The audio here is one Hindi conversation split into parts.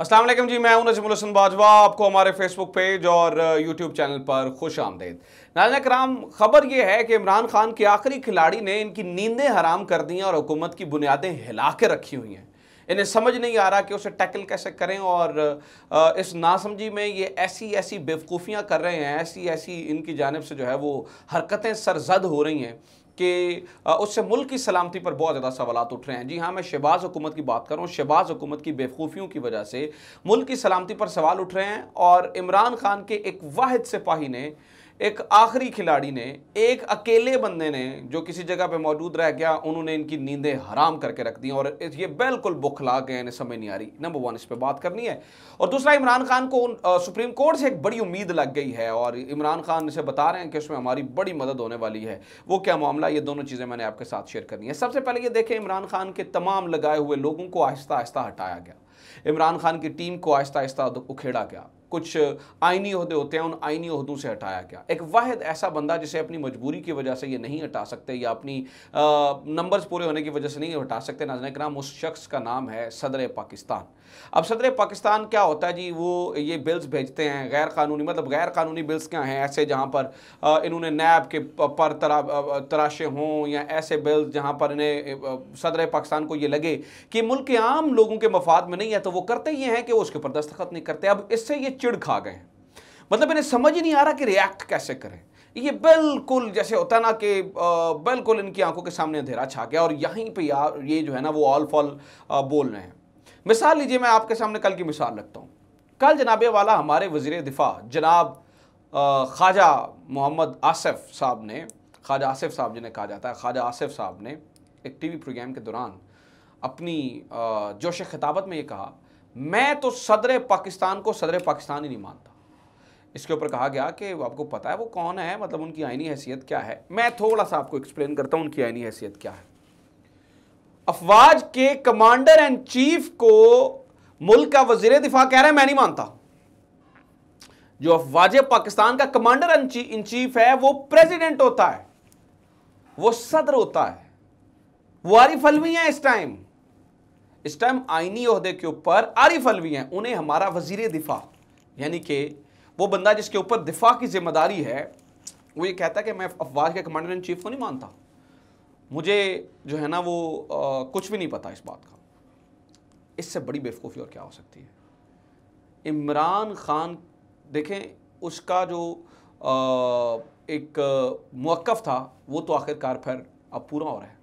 असलम जी मैं हूं नजमुल हसन बाजवा आपको हमारे फेसबुक पेज और यूट्यूब चैनल पर खुश आमदेद नाजन कराम खबर यह है कि इमरान खान के आखिरी खिलाड़ी ने इनकी नींदें हराम कर दी हैं और हुकूमत की बुनियादें हिला के रखी हुई हैं इन्हें समझ नहीं आ रहा कि उसे टैकल कैसे करें और इस नासमझी में ये ऐसी ऐसी बेवकूफ़ियाँ कर रहे हैं ऐसी ऐसी इनकी जानब से जो है वो हरकतें सरजद हो रही हैं कि उससे मुल्क की सलामती पर बहुत ज़्यादा सवाल उठ रहे हैं जी हाँ मैं शहबाज हुकूमत की बात करूँ शहबाज हुकूमत की बेवकूफ़ियों की वजह से मुल्क की सलामती पर सवाल उठ रहे हैं और इमरान खान के एक वाद सिपाही ने एक आखिरी खिलाड़ी ने एक अकेले बंदे ने जो किसी जगह पे मौजूद रह गया उन्होंने इनकी नींदें हराम करके रख दी और ये बिल्कुल बुखला गए इन्हें समझ नहीं आ रही नंबर वन इस पर बात करनी है और दूसरा इमरान खान को सुप्रीम कोर्ट से एक बड़ी उम्मीद लग गई है और इमरान खान इसे बता रहे हैं कि उसमें हमारी बड़ी मदद होने वाली है वो क्या मामला ये दोनों चीज़ें मैंने आपके साथ शेयर करनी है सबसे पहले ये देखें इमरान खान के तमाम लगाए हुए लोगों को आहिस्ता आहिस्ता हटाया गया इमरान खान की टीम को आहिस्ता आहिस्ता उखेड़ा गया कुछ आइनी अहदे होते हैं उन आइनी अहदों से हटाया गया एक वाहिद ऐसा बंदा जिसे अपनी मजबूरी की वजह से ये नहीं हटा सकते या अपनी नंबर्स पूरे होने की वजह से नहीं हटा सकते नाजन कराम उस शख्स का नाम है सदर पाकिस्तान अब सदर पाकिस्तान क्या होता है जी वो ये बिल्स भेजते हैं गैर कानूनी मतलब गैर कानूनी बिल्स क्या हैं ऐसे जहाँ पर इन्होंने नैब के पर तरा तराशे हों या ऐसे बिल्स जहाँ पर इन्हें सदर पाकिस्तान को ये लगे कि मुल्क के आम लोगों के मफाद में नहीं नहीं है तो वो करते ही हैं कि वो उसके ऊपर दस्तखत नहीं करते अब इससे ये चिड़ खा गए हैं मतलब इन्हें समझ ही नहीं आ रहा कि रिएक्ट कैसे करें ये बिल्कुल जैसे होता ना कि बिल्कुल इनकी आंखों के सामने अंधेरा छा गया और यहीं पर ये जो है ना वो ऑल फॉल बोल रहे हैं मिसाल लीजिए मैं आपके सामने कल की मिसाल रखता हूँ कल जनाबे वाला हमारे वजीर दिफा जनाब ख्वाजा मोहम्मद आसिफ साहब ने ख्वाजा आसिफ साहब जिन्हें कहा जाता है ख्वाजा आसिफ साहब ने एक टीवी प्रोग्राम के दौरान अपनी जोश खिताबत में ये कहा मैं तो सदर पाकिस्तान को सदर पाकिस्तान ही नहीं मानता इसके ऊपर कहा गया कि आपको पता है वो कौन है मतलब उनकी आइनी हैसियत क्या है मैं थोड़ा सा आपको एक्सप्लेन करता हूँ उनकी आइनी हैसियत क्या है अफवाज के कमांडर एंड चीफ को मुल्क का वजीर दिफा कह रहा है मैं नहीं मानता जो अफवाज पाकिस्तान का कमांडर इन चीफ है वो प्रेसिडेंट होता है वो सदर होता है वो आरिफ अलवी है इस टाइम इस टाइम आइनी अहदे के ऊपर आरिफ अलवी हैं उन्हें हमारा वजीर दिफा यानी कि वो बंदा जिसके ऊपर दिफा की जिम्मेदारी है वो ये कहता है कि मैं अफवाज के कमांडर इन चीफ को नहीं मानता मुझे जो है ना वो आ, कुछ भी नहीं पता इस बात का इससे बड़ी बेवकूफ़ी और क्या हो सकती है इमरान खान देखें उसका जो आ, एक मौक़ था वो तो आखिरकार फिर अब पूरा हो रहा है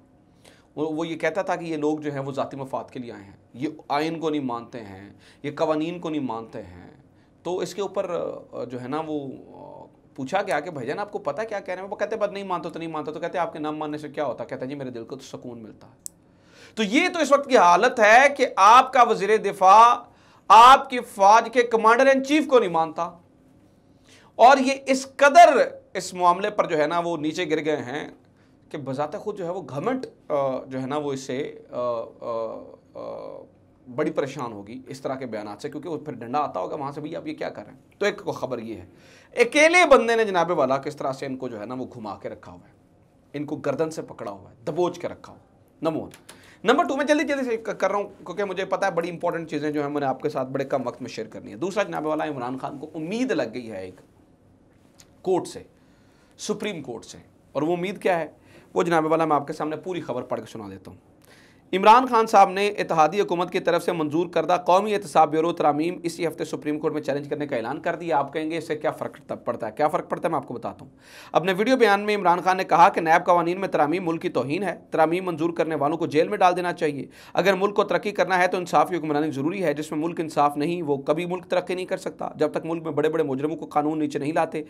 वो वो ये कहता था कि ये लोग जो हैं वो ज़ाती मफाद के लिए आए हैं ये आयन को नहीं मानते हैं ये कवानीन को नहीं मानते हैं तो इसके ऊपर जो है ना वो पूछा गया कि ना आपको पता क्या कह रहे हैं वो कहते बद नहीं मानते तो नहीं मानते तो कहते आपके नाम मानने से क्या होता कहते जी मेरे दिल को तो सुकून मिलता है तो ये तो इस वक्त की हालत है कि आपका वजीर दिफा आपकी फौज के कमांडर इन चीफ को नहीं मानता और ये इस कदर इस मामले पर जो है ना वो नीचे गिर गए हैं कि बजात खुद जो है वो गवर्नमेंट जो है ना वो इससे बड़ी परेशान होगी इस तरह के बयान से क्योंकि वो फिर डंडा आता होगा वहाँ से भैया आप ये क्या कर रहे हैं तो एक खबर ये है अकेले बंदे ने जनाबे वाला किस तरह से इनको जो है ना वो घुमा के रखा हुआ है इनको गर्दन से पकड़ा हुआ है दबोच के रखा हुआ नंबर वन नंबर टू मैं जल्दी जल्दी से कर रहा हूँ क्योंकि मुझे पता है बड़ी इंपॉर्टेंट चीज़ें जो है मैंने आपके साथ बड़े कम वक्त में शेयर करनी है दूसरा जनाबे वाला इमरान खान को उम्मीद लग गई है एक कोर्ट से सुप्रीम कोर्ट से और वो उम्मीद क्या है वो जनाबे वाला मैं आपके सामने पूरी खबर पढ़ के सुना देता हूँ इमरान खान साहब ने इतिहादी हुकूमत की तरफ से मंजूर करदा कौमी एहतसाब ब्यूरो तरामीम इसी हफ्ते सुप्रीम कोर्ट में चैलेंज करने का ऐलान कर दिया आप कहेंगे इससे क्या फ़र्क पड़ता है क्या फ़र्क पड़ता है मैं आपको बताता हूँ अपने वीडियो बयान में इमरान खान ने कहा कि नैब कवानीन में तरामीम मुल्क की तोहन है तरामीम मंजूर करने वालों को जेल में डाल देना चाहिए अगर मुल्क को तरक्की करना है तो इंसाफ की हुक्मरानी ज़रूरी है जिसमें मुल्क इंसाफ नहीं वो कभी मुल्क तरक्की नहीं कर सकता जब तक मुल्क में बड़े बड़े मुजरमों को कानून नीचे नहीं लाते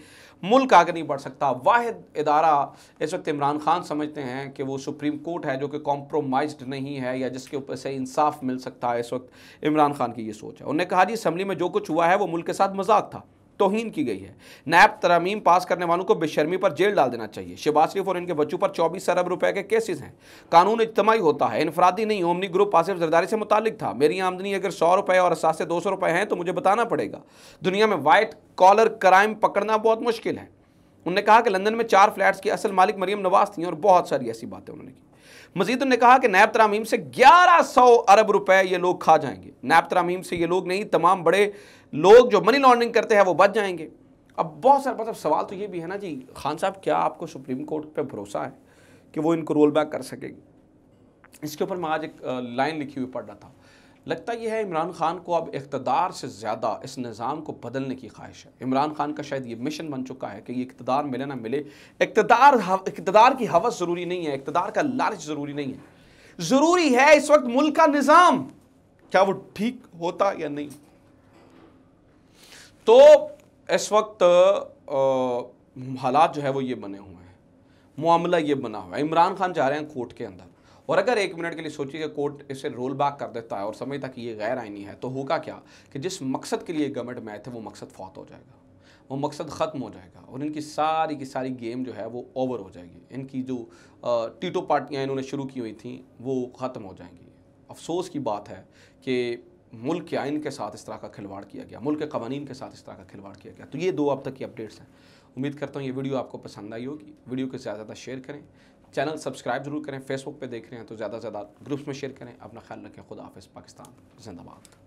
मुल्क आगे नहीं बढ़ सकता वाद इदारा इस वक्त इमरान खान समझते हैं कि वो सुप्रीम कोर्ट है जो कि कॉम्प्रोमाइज नहीं नहीं है या जिसके ऊपर से इंसाफ मिल सकता है इस वक्त इमरान खान की ये सोच है उन्होंने कहा जी असम्बली में जो कुछ हुआ है वो मुल्क के साथ मजाक था तोहन की गई है नैब तरमीम पास करने वालों को बेशर्मी पर जेल डाल देना चाहिए शिबाज शरीफ और इनके बच्चों पर चौबीस अरब रुपए के केसेस हैं कानून इज्तमाही होता है इनफरादी नहीं ओमनी ग्रुप आसिफ जरदारी से मुतालिक था मेरी आमदनी अगर सौ रुपए और असासे दो सौ रुपए हैं तो मुझे बताना पड़ेगा दुनिया में वाइट कॉलर क्राइम पकड़ना बहुत मुश्किल है उन्होंने कहा कि लंदन में चार फ्लैट्स की असल मालिक मरियम नवाज थी और बहुत सारी ऐसी बातें उन्होंने की मजीद ने कहा कि नैब तरामीम से 1100 अरब रुपए ये लोग खा जाएंगे नैब तरामीम से ये लोग नहीं तमाम बड़े लोग जो मनी लॉन्ड्रिंग करते हैं वो बच जाएंगे अब बहुत सारा मतलब सवाल तो ये भी है ना जी खान साहब क्या आपको सुप्रीम कोर्ट पर भरोसा है कि वो इनको रोल बैक कर सकेंगे इसके ऊपर मैं आज एक लाइन लिखी हुई पढ़ रहा था लगता यह है इमरान खान को अब इकतदार से ज़्यादा इस निज़ाम को बदलने की ख्वाहिश है इमरान खान का शायद ये मिशन बन चुका है कि ये इकतदार मिले ना मिले इकतदार इकतदार की हवस ज़रूरी नहीं है इकतदार का लालच ज़रूरी नहीं है ज़रूरी है इस वक्त मुल्क का निज़ाम क्या वो ठीक होता या नहीं तो इस वक्त हालात जो है वो ये बने हुए हैं मामला ये बना हुआ है इमरान खान जा रहे हैं कोर्ट के अंदर और अगर एक मिनट के लिए सोचिए कोर्ट इसे रोल बैक कर देता है और समझता कि ये गैर आइनी है तो होगा क्या कि जिस मकसद के लिए गवर्नमेंट में आए थे वो मकसद फौत हो जाएगा वो मकसद ख़त्म हो जाएगा और इनकी सारी की सारी गेम जो है वो ओवर हो जाएगी इनकी जो टीटो पार्टियाँ इन्होंने शुरू की हुई थी वो ख़त्म हो जाएंगी अफसोस की बात है कि मुल्क के आइन के साथ इस तरह का खिलवाड़ किया गया मुल्क के कवानीन के साथ इस तरह का खिलवाड़ किया गया तो ये दो अब तक की अपडेट्स हैं उम्मीद करता हूँ ये वीडियो आपको पसंद आई होगी वीडियो को ज़्यादा ज़्यादा शेयर करें चैनल सब्सक्राइब जरूर करें फेसबुक पे देख रहे हैं तो ज़्यादा से ज़्यादा ग्रुप्स में शेयर करें अपना ख्याल रखें खुदा हाफिज़ पाकिस्तान जिंदाबाद